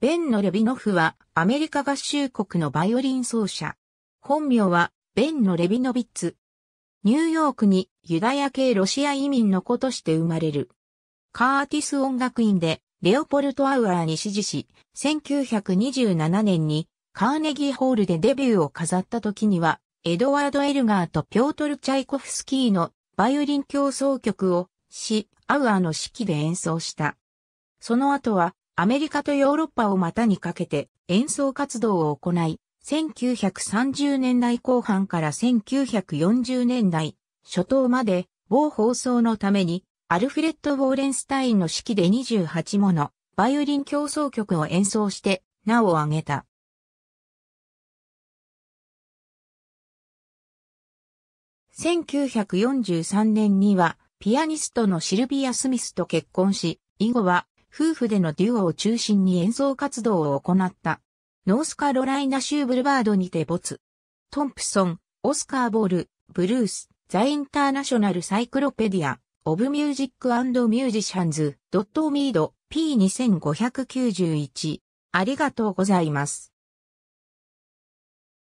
ベンのレビノフはアメリカ合衆国のバイオリン奏者。本名はベンのレビノビッツ。ニューヨークにユダヤ系ロシア移民の子として生まれる。カーティス音楽院でレオポルト・アウアーに支持し、1927年にカーネギーホールでデビューを飾った時には、エドワード・エルガーとピョートル・チャイコフスキーのバイオリン競奏曲をし、アウアーの指揮で演奏した。その後はアメリカとヨーロッパを股にかけて演奏活動を行い、1930年代後半から1940年代初頭まで某放送のためにアルフレッド・ウォーレンスタインの式で28ものバイオリン競争曲を演奏して名を挙げた。1943年にはピアニストのシルビア・スミスと結婚し、以後は夫婦でのデュオを中心に演奏活動を行った。ノースカロライナ州ブルバードにて没。トンプソン、オスカー・ボール、ブルース、ザ・インターナショナル・サイクロペディア、オブ・ミュージック・アンド・ミュージシャンズ、ドット・ミード、P2591。ありがとうございます。